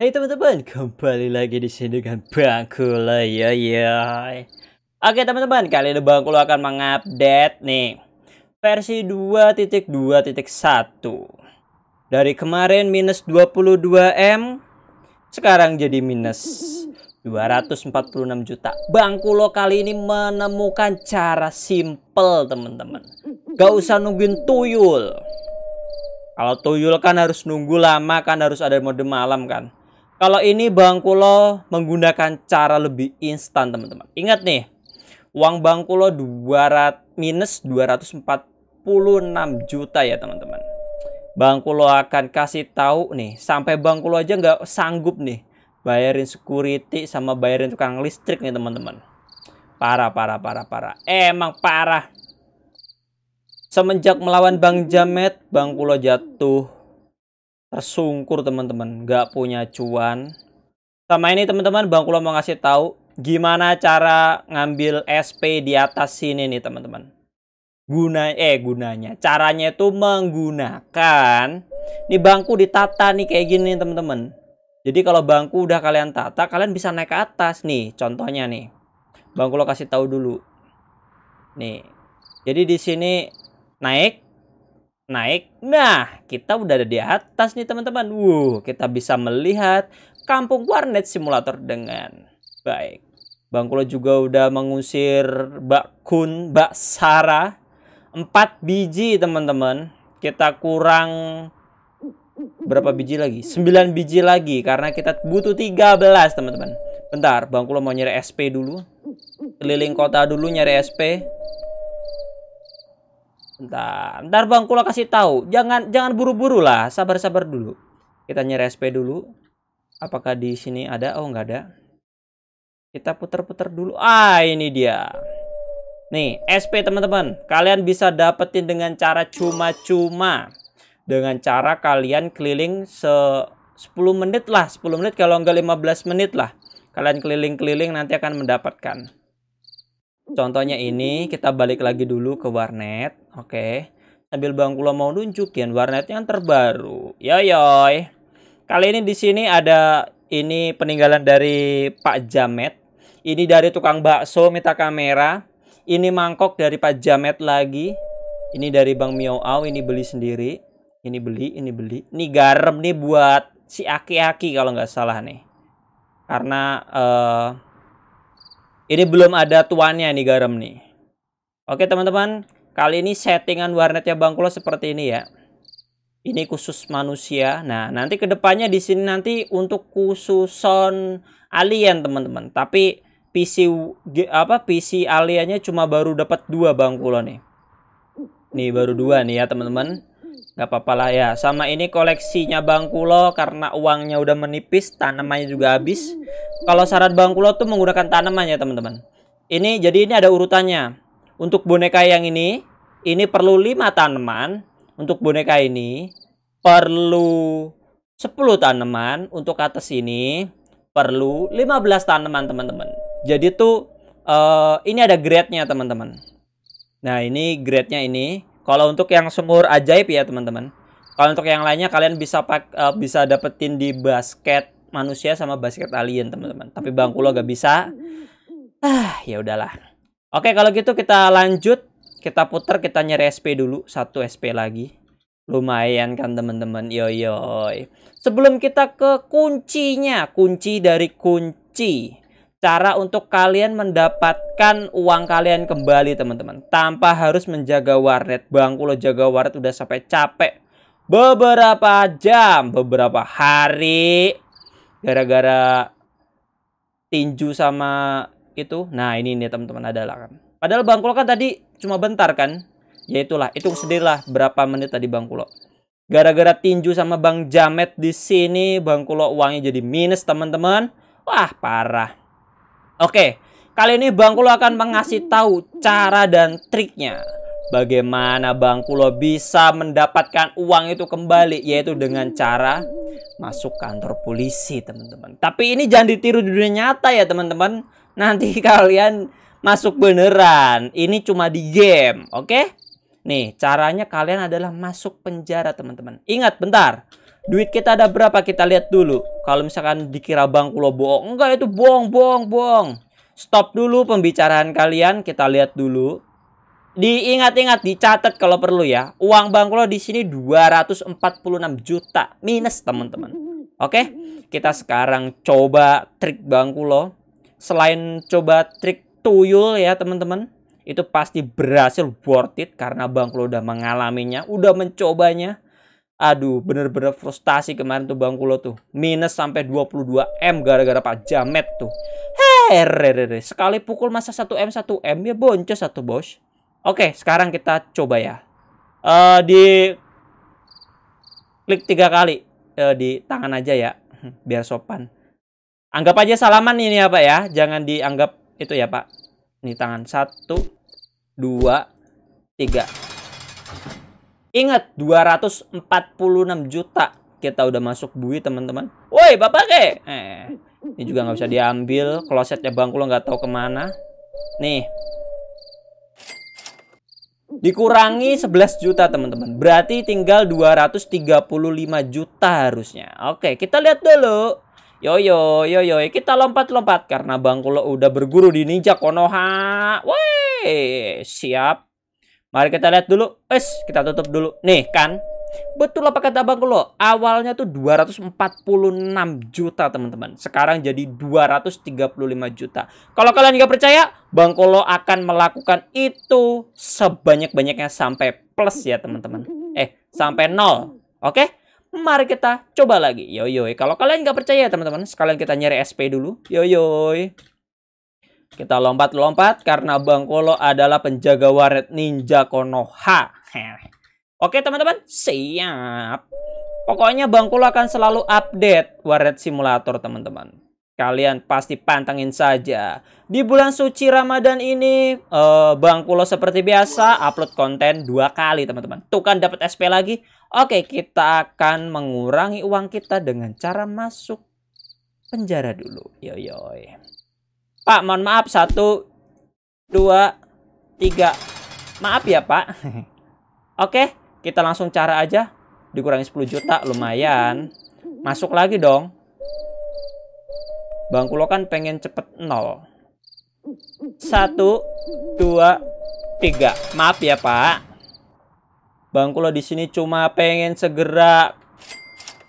Hey teman-teman, kembali lagi di sini dengan Bangkulo ya ya. Oke teman-teman, kali ini Bangkulo akan mengupdate nih versi 2.2.1. Dari kemarin minus 22M, sekarang jadi minus 246 juta. Bangkulo kali ini menemukan cara simple teman-teman. Gak usah nungguin tuyul. Kalau tuyul kan harus nunggu lama kan harus ada mode malam kan. Kalau ini Bangkulo menggunakan cara lebih instan teman-teman. Ingat nih, uang Bangkulo 200 minus 246 juta ya teman-teman. Bangkulo akan kasih tahu nih, sampai Bangkulo aja nggak sanggup nih bayarin security sama bayarin tukang listrik nih teman-teman. Parah, parah, parah, parah. Emang parah. Semenjak melawan Bang Jamet, Bang Kulo jatuh tersungkur teman-teman nggak punya cuan sama ini teman-teman Bang Kulo mau ngasih tahu gimana cara ngambil SP di atas sini nih teman-teman guna eh gunanya caranya itu menggunakan ini bangku ditata nih kayak gini teman-teman jadi kalau bangku udah kalian tata kalian bisa naik ke atas nih contohnya nih bangku lo kasih tahu dulu nih jadi di sini naik naik. Nah, kita udah ada di atas nih teman-teman. Wuh, kita bisa melihat kampung warnet simulator dengan baik. Bang Kulo juga udah mengusir Mbak Kun, Mbak Sarah. Empat biji teman-teman. Kita kurang berapa biji lagi? Sembilan biji lagi karena kita butuh tiga belas teman-teman. Bentar, Bang Kulo mau nyari SP dulu. Keliling kota dulu nyari SP. Bentar, ntar bang, kula kasih tahu. Jangan jangan buru-buru lah, sabar-sabar dulu. Kita nyari SP dulu. Apakah di sini ada? Oh, nggak ada. Kita putar-putar dulu. Ah, ini dia. Nih, SP teman-teman. Kalian bisa dapetin dengan cara cuma-cuma. Dengan cara kalian keliling se 10 menit lah. 10 menit kalau nggak 15 menit lah. Kalian keliling-keliling nanti akan mendapatkan. Contohnya ini, kita balik lagi dulu ke warnet Oke. Sambil Bang Kulo mau nunjukin warnet yang terbaru. Yoyoy. Kali ini di sini ada ini peninggalan dari Pak Jamet. Ini dari tukang bakso minta kamera. Ini mangkok dari Pak Jamet lagi. Ini dari Bang Miao ini beli sendiri. Ini beli, ini beli. Ini garam nih buat si aki-aki kalau nggak salah nih. Karena uh, ini belum ada tuannya nih garam nih. Oke teman-teman, Kali ini settingan warnetnya Bang Kulo seperti ini ya. Ini khusus manusia. Nah, nanti kedepannya di sini nanti untuk khusus sound alien teman-teman. Tapi PC apa PC aliennya cuma baru dapat dua Bang Kulo nih. Nih baru dua nih ya teman-teman. Gak apa-apa lah ya. Sama ini koleksinya Bang Kulo karena uangnya udah menipis, tanamannya juga habis. Kalau syarat Bang Kulo tuh menggunakan tanamannya teman-teman. Ini jadi ini ada urutannya. Untuk boneka yang ini, ini perlu 5 tanaman. Untuk boneka ini perlu 10 tanaman. Untuk atas ini perlu 15 tanaman, teman-teman. Jadi tuh uh, ini ada grade-nya, teman-teman. Nah, ini grade-nya ini. Kalau untuk yang sumur ajaib ya, teman-teman. Kalau untuk yang lainnya kalian bisa pak uh, bisa dapetin di basket manusia sama basket alien, teman-teman. Tapi bangku lo gak bisa. Ah, ya udahlah. Oke, kalau gitu kita lanjut. Kita putar, kita nyari SP dulu. Satu SP lagi. Lumayan kan teman-teman. Yoyoy. Sebelum kita ke kuncinya. Kunci dari kunci. Cara untuk kalian mendapatkan uang kalian kembali teman-teman. Tanpa harus menjaga warnet. Bangku lo jaga warnet udah sampai capek. Beberapa jam, beberapa hari. Gara-gara tinju sama itu. Nah, ini nih teman-teman adalah kan. Padahal Bang kan tadi cuma bentar kan. Ya itulah, itu sendirilah berapa menit tadi Bang Kulo. Gara-gara tinju sama Bang Jamet di sini, Bang Kulo uangnya jadi minus teman-teman. Wah, parah. Oke, kali ini Bang Kulo akan mengasih tahu cara dan triknya. Bagaimana Bang Kulo bisa mendapatkan uang itu kembali yaitu dengan cara masuk kantor polisi, teman-teman. Tapi ini jangan ditiru di dunia nyata ya, teman-teman nanti kalian masuk beneran. Ini cuma di game, oke? Okay? Nih, caranya kalian adalah masuk penjara, teman-teman. Ingat, bentar. Duit kita ada berapa? Kita lihat dulu. Kalau misalkan dikira bang lo bohong. Enggak, itu bohong, bohong, bohong. Stop dulu pembicaraan kalian. Kita lihat dulu. Diingat-ingat, dicatat kalau perlu ya. Uang bank lo di sini 246 juta. Minus, teman-teman. Oke? Okay? Kita sekarang coba trik bang lo selain coba trik tuyul ya teman-teman itu pasti berhasil worth it karena Bang Kulo udah mengalaminya, udah mencobanya. Aduh, bener-bener frustasi kemarin tuh Bang Kulo tuh. Minus sampai 22M gara-gara Pak Jamet tuh. hehehe sekali pukul masa 1M 1M ya boncos satu bos. Oke, sekarang kita coba ya. Uh, di klik tiga kali uh, di tangan aja ya, biar sopan. Anggap aja salaman ini ya Pak ya. Jangan dianggap itu ya Pak. Ini tangan. Satu, dua, tiga. Ingat 246 juta kita udah masuk bui teman-teman. Woi bapak ke? Eh, ini juga nggak bisa diambil. Klosetnya bangku lo nggak tahu kemana. Nih. Dikurangi 11 juta teman-teman. Berarti tinggal 235 juta harusnya. Oke kita lihat dulu Yoyo, yoyo, eh, kita lompat-lompat karena Bang udah berguru di Ninja Konoha. Woi, siap. Mari kita lihat dulu. Es, kita tutup dulu. Nih kan, betul apa kata Bang Awalnya tuh 246 juta teman-teman. Sekarang jadi 235 juta. Kalau kalian nggak percaya, Bang akan melakukan itu sebanyak-banyaknya sampai plus ya teman-teman. Eh, sampai nol. Oke? Okay? mari kita coba lagi. yo yo. Kalau kalian nggak percaya teman-teman, sekalian kita nyari SP dulu. yo yo. Kita lompat-lompat karena Bang Kolo adalah penjaga waret ninja Konoha. Oke teman-teman, siap. Pokoknya Bang Kolo akan selalu update waret simulator teman-teman. Kalian pasti pantengin saja. Di bulan suci Ramadan ini, uh, Bang Kulo seperti biasa upload konten dua kali teman-teman. Tuh kan dapat SP lagi. Oke, kita akan mengurangi uang kita dengan cara masuk penjara dulu. Yo yo. Eh. Pak, mohon maaf satu, dua, tiga. Maaf ya Pak. Oke, kita langsung cara aja. Dikurangi 10 juta, lumayan. Masuk lagi dong. Bang Kulo kan pengen cepet nol. Satu, dua, tiga. Maaf ya Pak. Bang Kulo di sini cuma pengen segera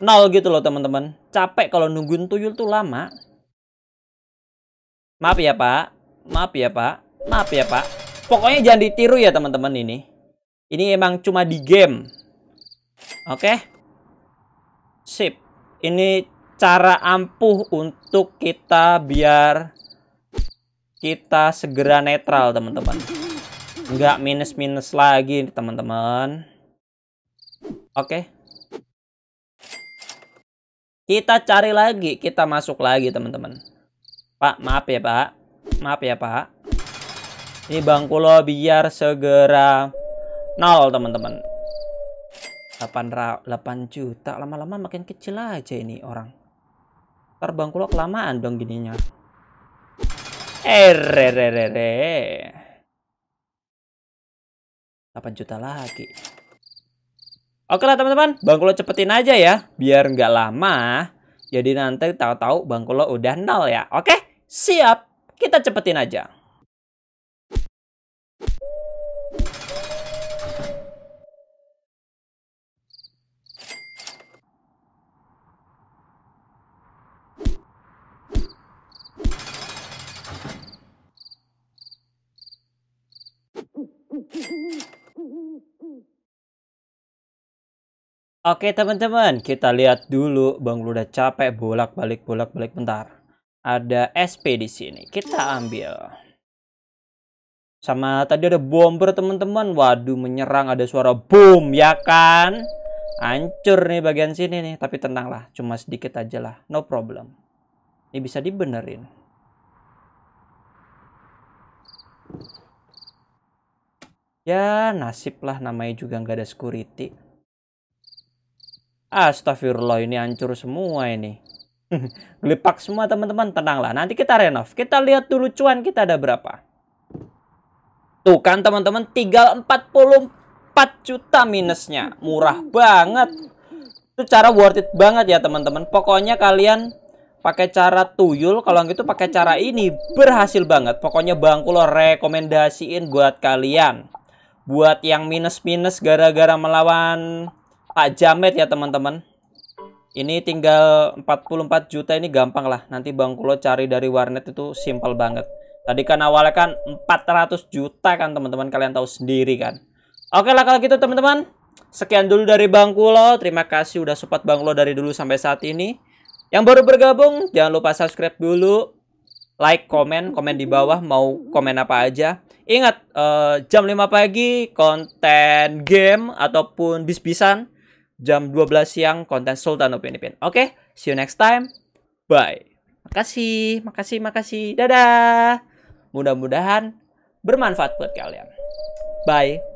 nol gitu loh teman-teman. Capek kalau nungguin tuyul tuh lama. Maaf ya Pak. Maaf ya Pak. Maaf ya Pak. Pokoknya jangan ditiru ya teman-teman ini. Ini emang cuma di game. Oke. Okay? Sip. Ini cara ampuh untuk kita biar kita segera netral teman-teman nggak minus-minus lagi teman-teman oke kita cari lagi kita masuk lagi teman-teman pak maaf ya pak maaf ya pak ini bangku lo biar segera nol teman-teman 8, 8 juta lama-lama makin kecil aja ini orang ntar lo kelamaan dong gininya erererere eh, 8 juta lagi oke lah teman-teman bangkulo cepetin aja ya biar nggak lama jadi nanti tahu-tahu bangkulo udah nol ya oke siap kita cepetin aja Oke teman-teman, kita lihat dulu Bang Lu udah capek bolak-balik bolak-balik bentar. Ada SP di sini. Kita ambil. Sama tadi ada bomber teman-teman. Waduh menyerang ada suara boom ya kan? Hancur nih bagian sini nih, tapi tenanglah, cuma sedikit aja lah. No problem. Ini bisa dibenerin. Ya nasib lah namanya juga nggak ada security. Astagfirullah ini hancur semua ini. Gelipak semua teman-teman, tenanglah. Nanti kita renov. Kita lihat dulu cuan kita ada berapa. Tuh kan teman-teman, tinggal 44 juta minusnya. Murah banget. Itu cara worth it banget ya teman-teman. Pokoknya kalian pakai cara tuyul kalau gitu pakai cara ini berhasil banget pokoknya bangku lo rekomendasiin buat kalian buat yang minus-minus gara-gara melawan Pak Jamet ya teman-teman. Ini tinggal 44 juta ini gampang lah. Nanti Bang Kulo cari dari warnet itu simpel banget. Tadi kan awalnya kan 400 juta kan teman-teman. Kalian tahu sendiri kan. Oke lah kalau gitu teman-teman. Sekian dulu dari Bang Kulo. Terima kasih udah support Bang Kulo dari dulu sampai saat ini. Yang baru bergabung jangan lupa subscribe dulu. Like, komen, komen di bawah mau komen apa aja. Ingat, uh, jam 5 pagi konten game ataupun bis-bisan jam 12 siang konten Sultan Upin Ipin. Oke, okay? see you next time. Bye. Makasih, makasih, makasih. Dadah. Mudah-mudahan bermanfaat buat kalian. Bye.